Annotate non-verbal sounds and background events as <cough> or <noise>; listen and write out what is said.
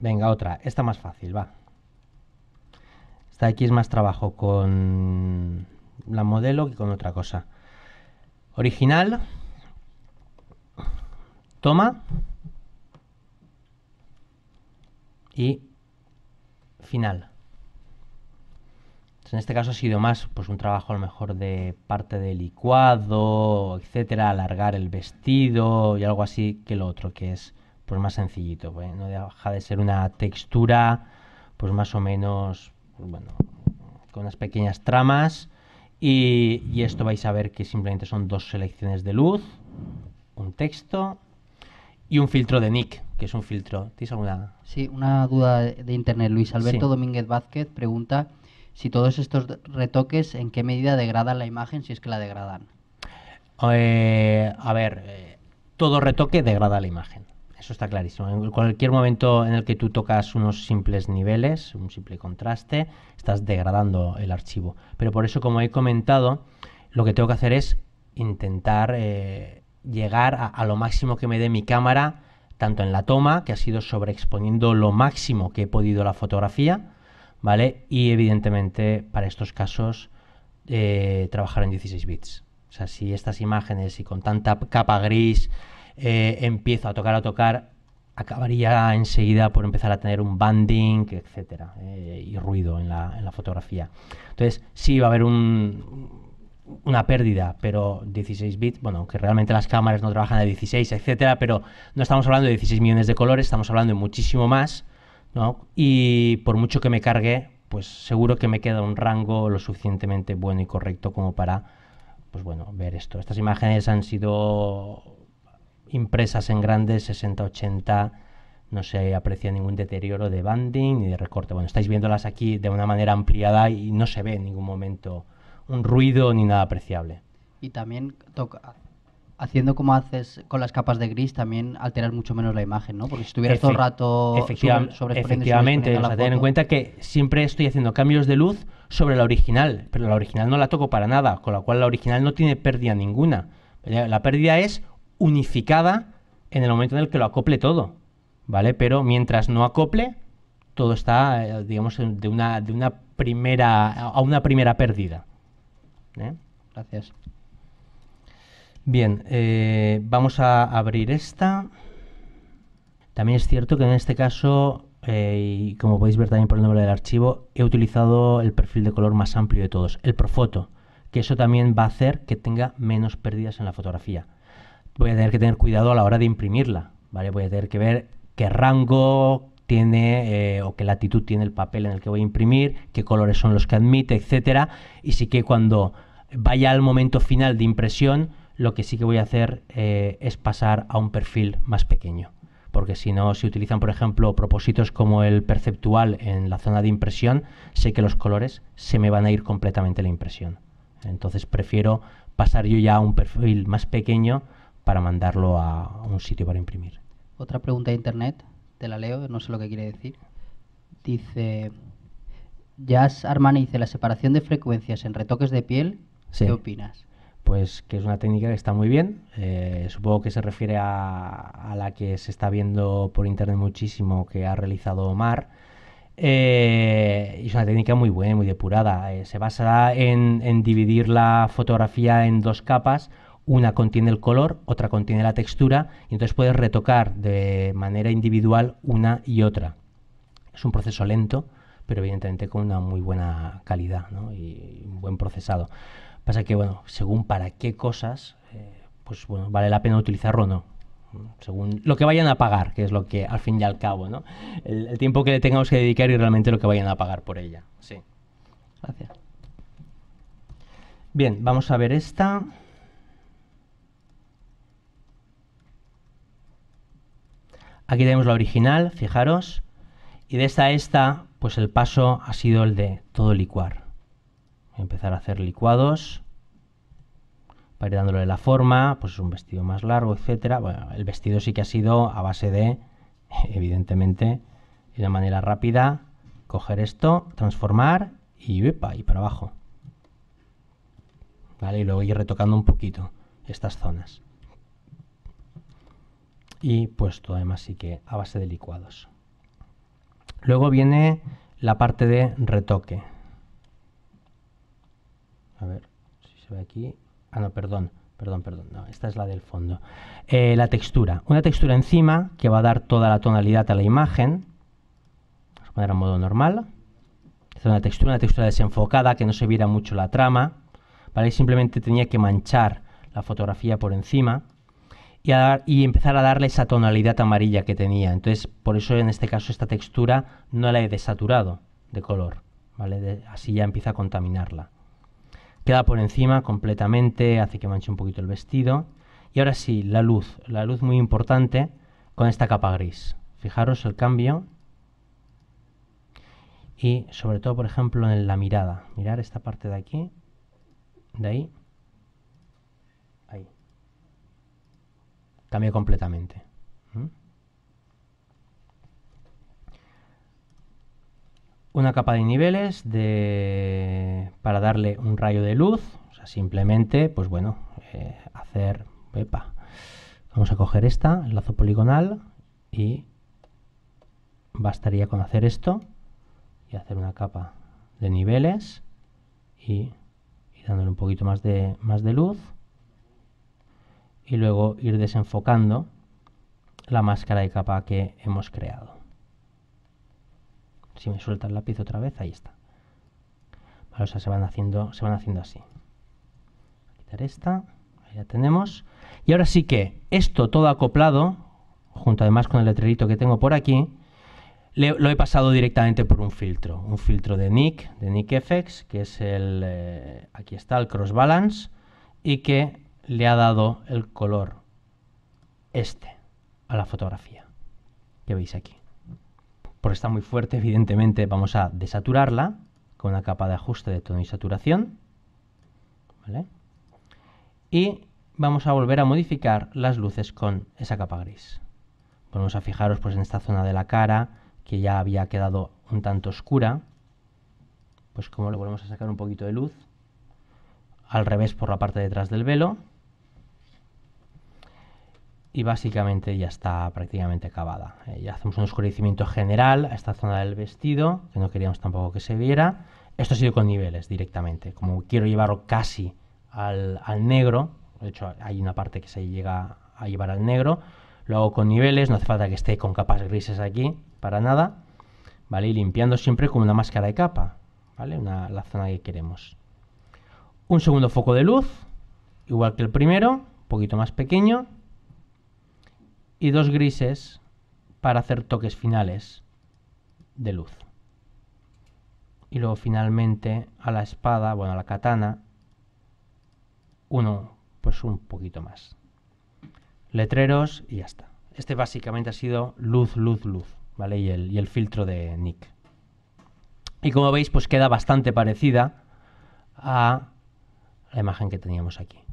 Venga, otra. Esta más fácil, va. Esta aquí es más trabajo con la modelo que con otra cosa. Original. Toma. Y final. en este caso ha sido más pues un trabajo a lo mejor de parte de licuado, etcétera, alargar el vestido y algo así que lo otro que es pues más sencillito, pues, no deja de ser una textura pues más o menos, bueno, con unas pequeñas tramas y, esto vais a ver que simplemente son dos selecciones de luz, un texto y un filtro de nick, que es un filtro. ¿Tienes alguna? Sí, una duda de internet. Luis Alberto Domínguez Vázquez pregunta si todos estos retoques en qué medida degradan la imagen, si es que la degradan. Eh, a ver, eh, todo retoque degrada la imagen. Eso está clarísimo. En cualquier momento en el que tú tocas unos simples niveles, un simple contraste, estás degradando el archivo. Pero por eso, como he comentado, lo que tengo que hacer es intentar eh, llegar a, lo máximo que me dé mi cámara, tanto en la toma, que ha sido sobreexponiendo lo máximo que he podido la fotografía, ¿vale? Y evidentemente para estos casos eh, trabajar en 16 bits. O sea, si estas imágenes y con tanta capa gris eh, empiezo a tocar, a tocar, acabaría enseguida por empezar a tener un banding, etcétera, eh, y ruido en la, fotografía. Entonces, sí va a haber una pérdida, pero 16 bits, bueno, que realmente las cámaras no trabajan a 16, etcétera, pero no estamos hablando de 16 millones de colores, estamos hablando de muchísimo más, ¿no? Y por mucho que me cargue, pues seguro que me queda un rango lo suficientemente bueno y correcto como para, pues bueno, ver esto. Estas imágenes han sido impresas en grande 60-80 no se aprecia ningún deterioro de banding ni de recorte. Bueno, estáis viéndolas aquí de una manera ampliada y no se ve en ningún momento un ruido ni nada apreciable. Y también toca, haciendo como haces con las capas de gris, también alteras mucho menos la imagen, ¿no? Porque si estuvieras todo el rato sobre Efectivamente, o ten en cuenta que siempre estoy haciendo cambios de luz sobre la original, pero la original no la toco para nada, con la cual la original no tiene pérdida ninguna. La pérdida es unificada en el momento en el que lo acople todo, ¿vale? Pero mientras no acople, todo está, eh, digamos, de una, primera, a una primera pérdida. ¿eh? Gracias. Bien, eh, vamos a abrir esta. También es cierto que en este caso, y como podéis ver también por el nombre del archivo, he utilizado el perfil de color más amplio de todos, el Profoto, que eso también va a hacer que tenga menos pérdidas en la fotografía voy a tener que tener cuidado a la hora de imprimirla, ¿vale? Voy a tener que ver qué rango tiene eh, o qué latitud tiene el papel en el que voy a imprimir, qué colores son los que admite, etcétera, y sí que cuando vaya al momento final de impresión, lo que sí que voy a hacer eh, es pasar a un perfil más pequeño. Porque si no, si utilizan, por ejemplo, propósitos como el perceptual en la zona de impresión, sé que los colores se me van a ir completamente la impresión. Entonces prefiero pasar yo ya a un perfil más pequeño para mandarlo a un sitio para imprimir. Otra pregunta de internet, te la leo, no sé lo que quiere decir. Dice, Jazz Armani dice, la separación de frecuencias en retoques de piel, ¿qué opinas? Pues que es una técnica que está muy bien. Eh, supongo que se refiere a, la que se está viendo por internet muchísimo que ha realizado Omar. Eh, es una técnica muy buena, muy depurada. Eh, se basa en dividir la fotografía en dos capas una contiene el color, otra contiene la textura, y entonces puedes retocar de manera individual una y otra. Es un proceso lento, pero evidentemente con una muy buena calidad y un buen procesado. Pasa que, bueno, según para qué cosas, eh, pues bueno, vale la pena utilizarlo o no. Según lo que vayan a pagar, que es lo que al fin y al cabo, ¿no? El, el tiempo que le tengamos que dedicar y realmente lo que vayan a pagar por ella. Sí. Gracias. Bien, vamos a ver esta. Aquí tenemos la original, fijaros. Y de esta a esta, pues el paso ha sido el de todo licuar. Voy a empezar a hacer licuados. Para ir dándole la forma, pues un vestido más largo, etcétera. el vestido sí que ha sido a base de, <laughs> evidentemente, de una manera rápida, coger esto, transformar y, epa, y para abajo. Vale, y luego ir retocando un poquito estas zonas y puesto además sí que a base de licuados. Luego viene la parte de retoque. A ver si se ve aquí. Ah, no, perdón, perdón, perdón. esta es la del fondo. Eh, la textura. Una textura encima que va a dar toda la tonalidad a la imagen. Vamos a poner a modo normal. Es una textura, una textura desenfocada que no se viera mucho la trama. ¿vale? Simplemente tenía que manchar la fotografía por encima y, empezar a darle esa tonalidad amarilla que tenía. Entonces, por eso en este caso esta textura no la he desaturado de color, ¿vale? así ya empieza a contaminarla. Queda por encima completamente, hace que manche un poquito el vestido. Y ahora sí, la luz, la luz muy importante con esta capa gris. Fijaros el cambio y sobre todo, por ejemplo, en la mirada. Mirar esta parte de aquí, de ahí, Cambia completamente. ¿Mm? Una capa de niveles de, para darle un rayo de luz. O sea, simplemente, pues bueno, eh, hacer... Vamos a coger esta, el lazo poligonal, y bastaría con hacer esto y hacer una capa de niveles y, y dándole un poquito más de, más de luz y luego ir desenfocando la máscara de capa que hemos creado. Si me suelta el lápiz otra vez, ahí está. o sea, se van haciendo, se van haciendo así. quitar esta, ya tenemos. Y ahora sí que esto todo acoplado, junto además con el letrerito que tengo por aquí, lo he pasado directamente por un filtro. Un filtro de Nick, de Nick FX, que es el... Eh, aquí está, el Cross Balance, y que le ha dado el color este a la fotografía que veis aquí. Porque está muy fuerte, evidentemente vamos a desaturarla con una capa de ajuste de tono y saturación. Y vamos a volver a modificar las luces con esa capa gris. Vamos a fijaros pues, en esta zona de la cara que ya había quedado un tanto oscura. Pues como le volvemos a sacar un poquito de luz. Al revés por la parte detrás del velo y básicamente ya está prácticamente acabada. Eh, ya hacemos un oscurecimiento general a esta zona del vestido, que no queríamos tampoco que se viera. Esto ha sido con niveles directamente. Como quiero llevarlo casi al, negro, de hecho hay una parte que se llega a llevar al negro, lo hago con niveles, no hace falta que esté con capas grises aquí, para nada. ¿Vale? Y limpiando siempre con una máscara de capa, ¿vale? Una, la zona que queremos. Un segundo foco de luz, igual que el primero, un poquito más pequeño y dos grises para hacer toques finales de luz. Y luego finalmente a la espada, bueno, a la katana, uno, pues un poquito más. Letreros y ya está. Este básicamente ha sido luz, luz, luz, ¿vale? Y el, y el filtro de Nick. Y como veis, pues queda bastante parecida a la imagen que teníamos aquí.